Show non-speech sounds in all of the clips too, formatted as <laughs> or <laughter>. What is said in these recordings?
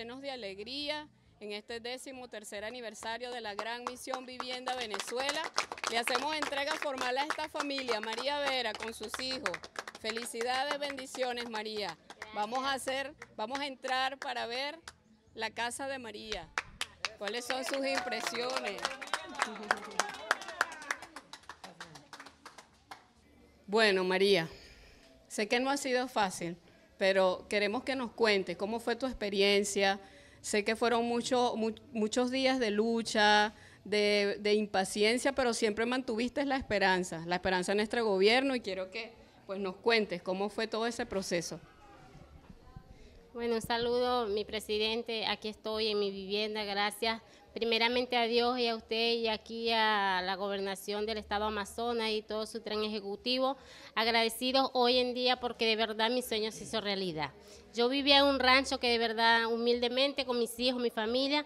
llenos de alegría en este décimo tercer aniversario de la gran misión Vivienda Venezuela. Le hacemos entrega formal a esta familia, María Vera, con sus hijos. Felicidades, bendiciones, María. Vamos a hacer, vamos a entrar para ver la casa de María. ¿Cuáles son sus impresiones? <laughs> Bueno, María, sé que no ha sido fácil pero queremos que nos cuentes cómo fue tu experiencia. Sé que fueron muchos días de lucha, de, impaciencia, pero siempre mantuviste la esperanza, la esperanza en nuestro gobierno y quiero que pues, nos cuentes cómo fue todo ese proceso. Bueno, saludo mi presidente, aquí estoy en mi vivienda, gracias primeramente a Dios y a usted y aquí a la gobernación del estado Amazonas y todo su tren ejecutivo, agradecidos hoy en día porque de verdad mi sueño se hizo realidad. Yo vivía en un rancho que de verdad humildemente con mis hijos, mi familia,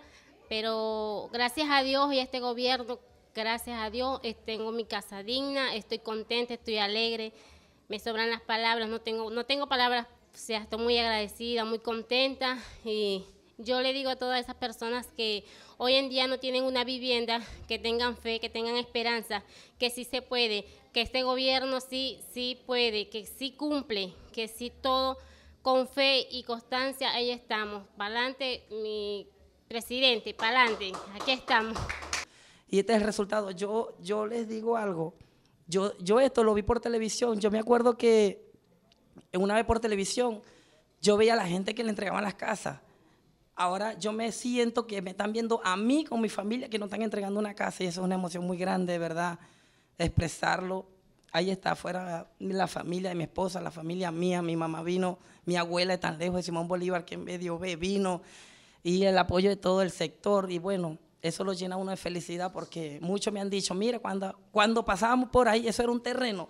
pero gracias a Dios y a este gobierno, gracias a Dios, tengo mi casa digna, estoy contenta, estoy alegre, me sobran las palabras, no tengo, no tengo palabras, o sea, estoy muy agradecida, muy contenta y yo le digo a todas esas personas que hoy en día no tienen una vivienda, que tengan fe, que tengan esperanza, que sí se puede, que este gobierno sí, sí puede, que sí cumple, que sí todo con fe y constancia, ahí estamos. Pa'lante, mi presidente, pa'lante, aquí estamos. Y este es el resultado. Yo, yo les digo algo. Yo, yo esto lo vi por televisión. Yo me acuerdo que una vez por televisión yo veía a la gente que le entregaban las casas ahora yo me siento que me están viendo a mí con mi familia que nos están entregando una casa y eso es una emoción muy grande, ¿verdad? Expresarlo. Ahí está afuera la familia de mi esposa, la familia mía, mi mamá vino, mi abuela es tan lejos de Simón Bolívar que en medio ve vino y el apoyo de todo el sector y bueno, eso lo llena uno de felicidad porque muchos me han dicho, mire, cuando, cuando pasábamos por ahí, eso era un terreno.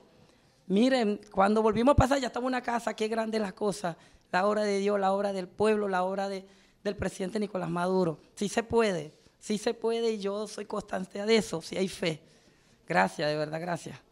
Miren, cuando volvimos a pasar ya estaba una casa, qué grande las cosas, la obra de Dios, la obra del pueblo, la obra de, del presidente Nicolás Maduro. Sí se puede, sí se puede y yo soy constante de eso, si hay fe. Gracias, de verdad, gracias.